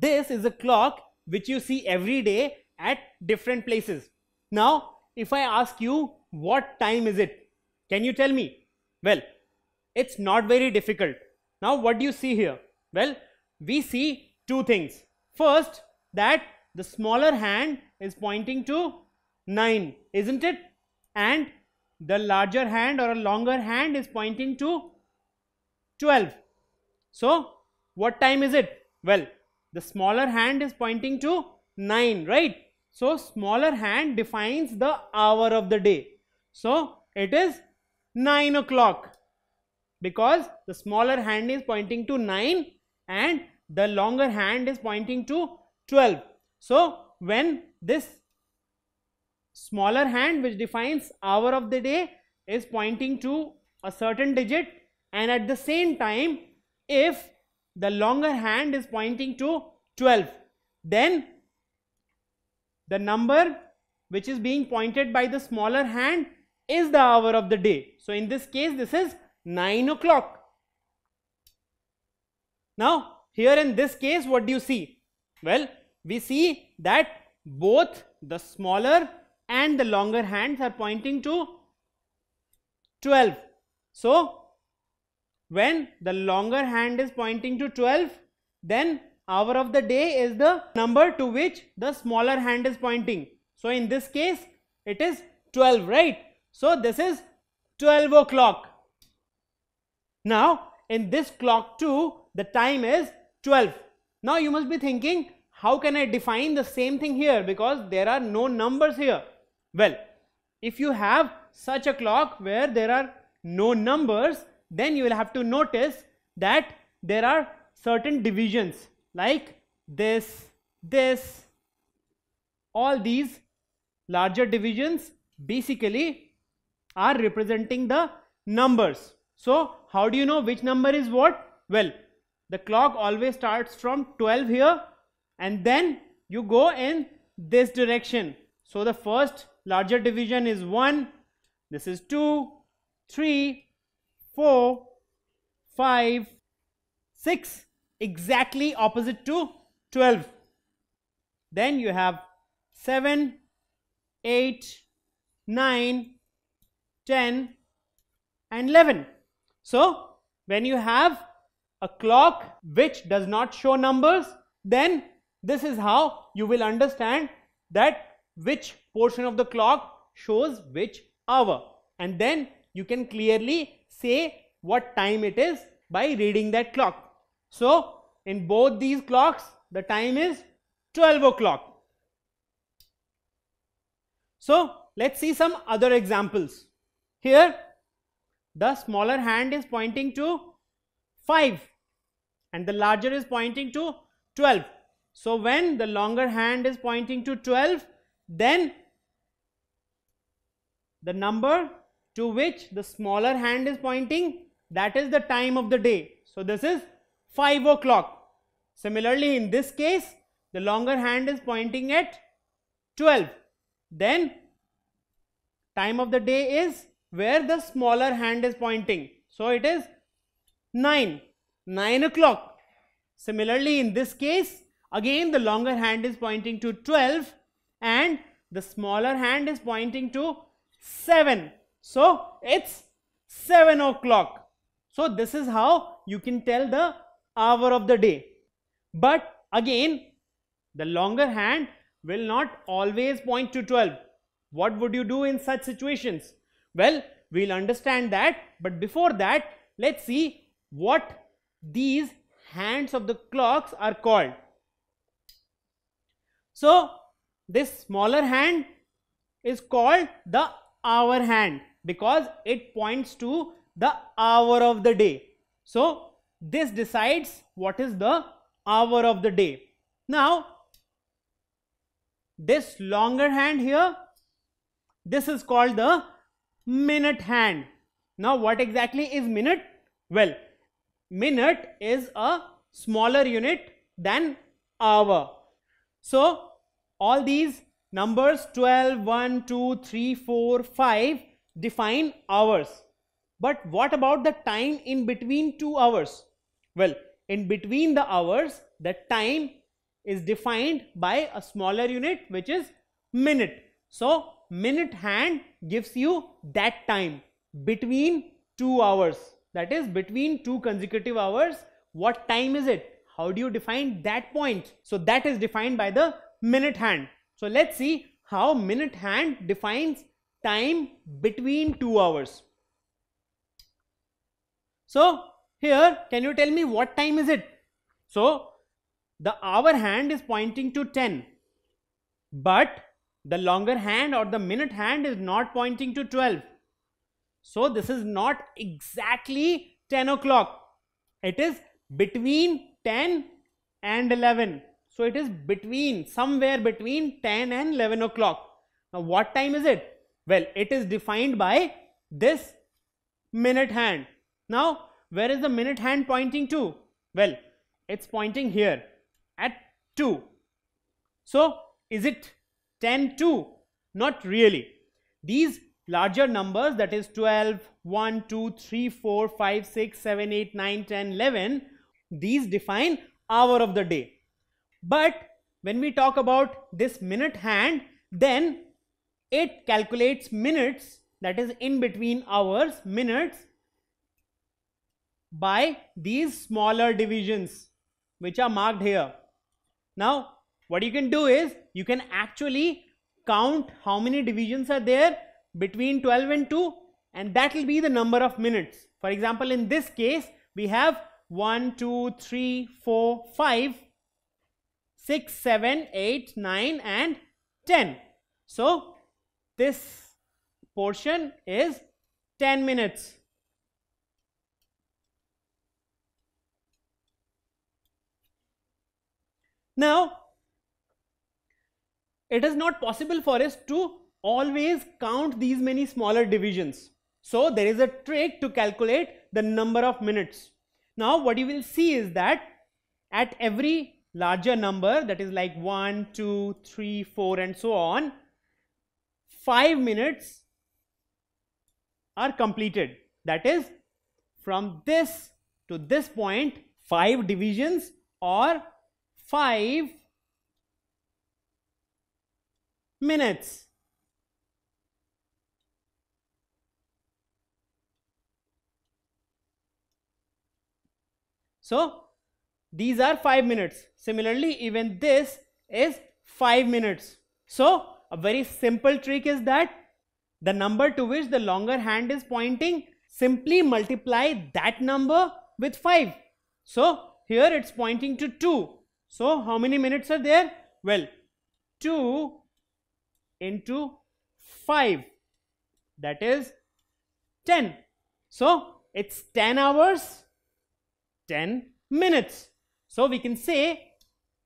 This is a clock which you see every day at different places. Now, if I ask you what time is it, can you tell me? Well, it's not very difficult. Now, what do you see here? Well, we see two things. First, that the smaller hand is pointing to 9, isn't it? And the larger hand or a longer hand is pointing to 12. So, what time is it? Well, the smaller hand is pointing to 9, right? So, smaller hand defines the hour of the day. So, it is 9 o'clock because the smaller hand is pointing to 9 and the longer hand is pointing to 12. So, when this smaller hand which defines hour of the day is pointing to a certain digit and at the same time if the longer hand is pointing to 12 then the number which is being pointed by the smaller hand is the hour of the day so in this case this is 9 o'clock now here in this case what do you see well we see that both the smaller and the longer hands are pointing to 12 so when the longer hand is pointing to 12, then hour of the day is the number to which the smaller hand is pointing. So in this case, it is 12, right? So this is 12 o'clock. Now in this clock too, the time is 12. Now you must be thinking, how can I define the same thing here? Because there are no numbers here. Well, if you have such a clock where there are no numbers, then you will have to notice that there are certain divisions like this, this, all these larger divisions basically are representing the numbers. So how do you know which number is what? Well, the clock always starts from 12 here and then you go in this direction. So the first larger division is 1, this is 2, 3, 4, 5, 6 exactly opposite to 12. Then you have 7, 8, 9, 10 and 11. So when you have a clock which does not show numbers then this is how you will understand that which portion of the clock shows which hour and then you can clearly say what time it is by reading that clock. So, in both these clocks the time is 12 o'clock. So, let us see some other examples. Here the smaller hand is pointing to 5 and the larger is pointing to 12. So, when the longer hand is pointing to 12 then the number to which the smaller hand is pointing that is the time of the day. So, this is 5 o'clock. Similarly, in this case the longer hand is pointing at 12. Then time of the day is where the smaller hand is pointing. So, it is 9, 9 o'clock. Similarly, in this case again the longer hand is pointing to 12 and the smaller hand is pointing to 7. So it's 7 o'clock. So this is how you can tell the hour of the day. But again, the longer hand will not always point to 12. What would you do in such situations? Well, we'll understand that. But before that, let's see what these hands of the clocks are called. So, this smaller hand is called the hour hand because it points to the hour of the day. So this decides what is the hour of the day. Now this longer hand here, this is called the minute hand. Now what exactly is minute? Well, minute is a smaller unit than hour. So all these numbers 12, 1, 2, 3, 4, 5 define hours. But what about the time in between two hours? Well, in between the hours, the time is defined by a smaller unit which is minute. So, minute hand gives you that time between two hours that is between two consecutive hours what time is it how do you define that point so that is defined by the minute hand so let's see how minute hand defines time between two hours. So here, can you tell me what time is it? So the hour hand is pointing to 10, but the longer hand or the minute hand is not pointing to 12. So this is not exactly 10 o'clock. It is between 10 and 11. So it is between, somewhere between 10 and 11 o'clock. Now what time is it? Well, it is defined by this minute hand. Now, where is the minute hand pointing to? Well, it's pointing here at 2. So, is it 10 2? Not really. These larger numbers that is 12, 1, 2, 3, 4, 5, 6, 7, 8, 9, 10, 11 these define hour of the day. But when we talk about this minute hand then it calculates minutes that is in between hours minutes by these smaller divisions which are marked here now what you can do is you can actually count how many divisions are there between 12 and 2 and that will be the number of minutes for example in this case we have 1 2 3 4 5 6 7 8 9 and 10 so this portion is 10 minutes. Now, it is not possible for us to always count these many smaller divisions. So, there is a trick to calculate the number of minutes. Now, what you will see is that at every larger number that is like 1, 2, 3, 4 and so on, 5 minutes are completed that is from this to this point 5 divisions or 5 minutes. So, these are 5 minutes. Similarly, even this is 5 minutes. So, a very simple trick is that the number to which the longer hand is pointing simply multiply that number with 5. So here it's pointing to 2. So how many minutes are there? Well 2 into 5 that is 10. So it's 10 hours 10 minutes. So we can say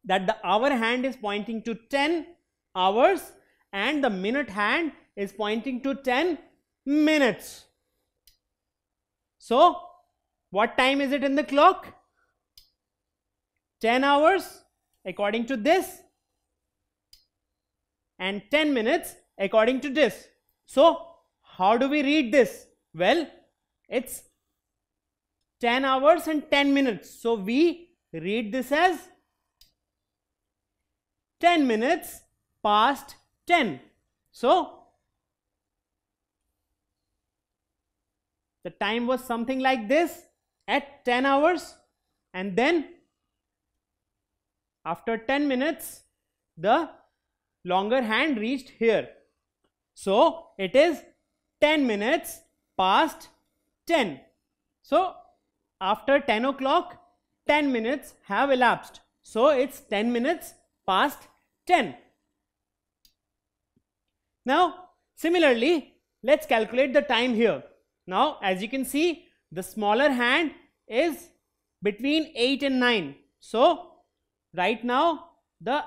that the hour hand is pointing to 10 hours and the minute hand is pointing to 10 minutes. So, what time is it in the clock? 10 hours according to this and 10 minutes according to this. So, how do we read this? Well, it's 10 hours and 10 minutes. So, we read this as 10 minutes past 10. So, the time was something like this at 10 hours and then after 10 minutes the longer hand reached here. So, it is 10 minutes past 10. So, after 10 o'clock 10 minutes have elapsed. So, it's 10 minutes past 10. Now, similarly, let's calculate the time here. Now, as you can see, the smaller hand is between 8 and 9. So, right now, the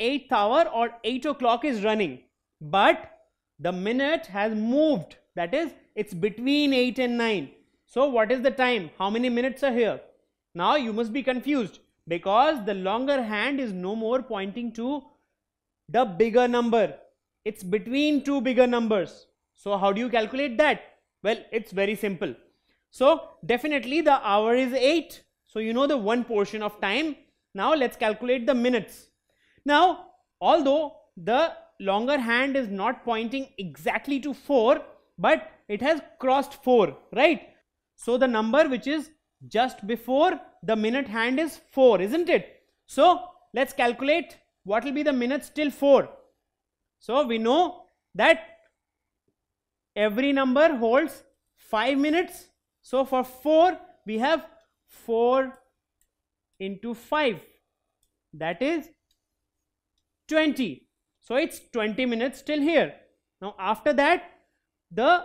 8th hour or 8 o'clock is running, but the minute has moved. That is, it's between 8 and 9. So, what is the time? How many minutes are here? Now, you must be confused because the longer hand is no more pointing to the bigger number it's between two bigger numbers. So how do you calculate that? Well, it's very simple. So definitely the hour is 8. So you know the one portion of time. Now let's calculate the minutes. Now, although the longer hand is not pointing exactly to 4, but it has crossed 4, right? So the number which is just before the minute hand is 4, isn't it? So let's calculate what will be the minutes till 4. So, we know that every number holds 5 minutes. So, for 4 we have 4 into 5 that is 20. So, it is 20 minutes till here. Now, after that the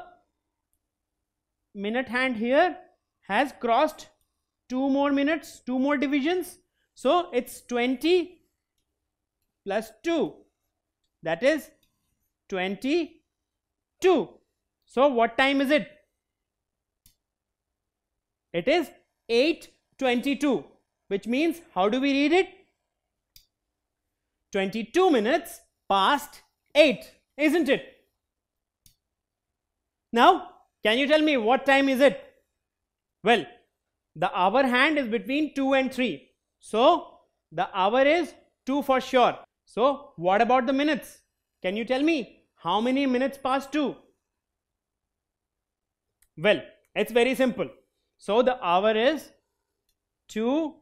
minute hand here has crossed 2 more minutes, 2 more divisions. So, it is 20 plus 2 that is 22. So what time is it? It is 8.22 which means how do we read it? 22 minutes past 8 isn't it? Now can you tell me what time is it? Well the hour hand is between 2 and 3 so the hour is 2 for sure so what about the minutes? Can you tell me how many minutes past 2? Well, it's very simple. So the hour is 2.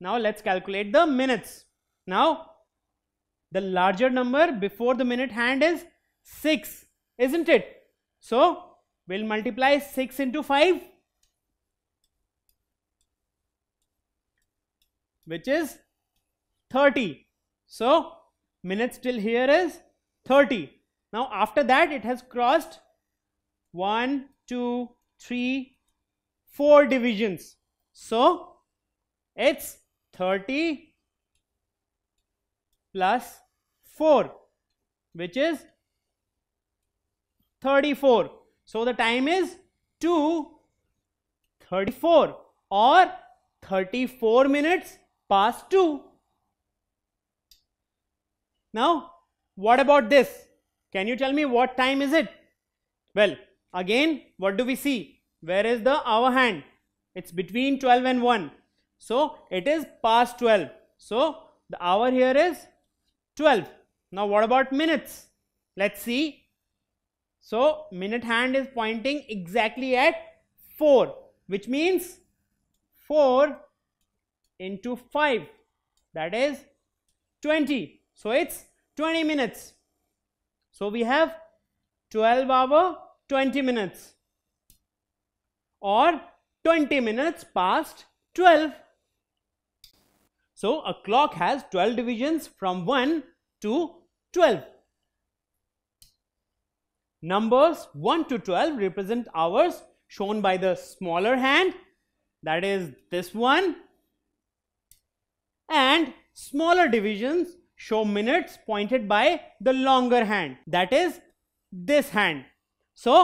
Now let's calculate the minutes. Now the larger number before the minute hand is 6, isn't it? So we'll multiply 6 into 5 which is 30 so minutes till here is 30. Now after that it has crossed 1, 2, 3, 4 divisions. So it's 30 plus 4 which is 34. So the time is 2 34 or 34 minutes past 2. Now, what about this? Can you tell me what time is it? Well, again, what do we see? Where is the hour hand? It's between 12 and 1. So, it is past 12. So, the hour here is 12. Now, what about minutes? Let's see. So, minute hand is pointing exactly at 4, which means 4 into 5, that is 20. So it's 20 minutes. So we have 12 hour 20 minutes or 20 minutes past 12. So a clock has 12 divisions from 1 to 12. Numbers 1 to 12 represent hours shown by the smaller hand that is this one and smaller divisions show minutes pointed by the longer hand that is this hand. So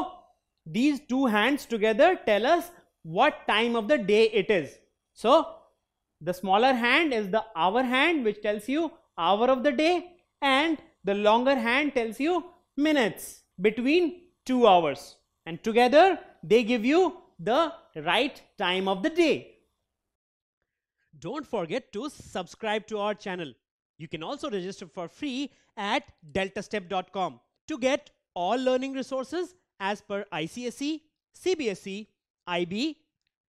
these two hands together tell us what time of the day it is. So the smaller hand is the hour hand which tells you hour of the day and the longer hand tells you minutes between two hours and together they give you the right time of the day. Don't forget to subscribe to our channel. You can also register for free at deltastep.com to get all learning resources as per ICSE, CBSE, IB,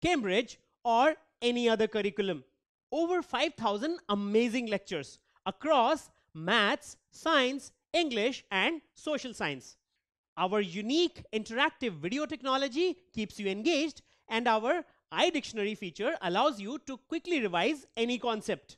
Cambridge, or any other curriculum. Over 5,000 amazing lectures across maths, science, English, and social science. Our unique interactive video technology keeps you engaged, and our iDictionary feature allows you to quickly revise any concept.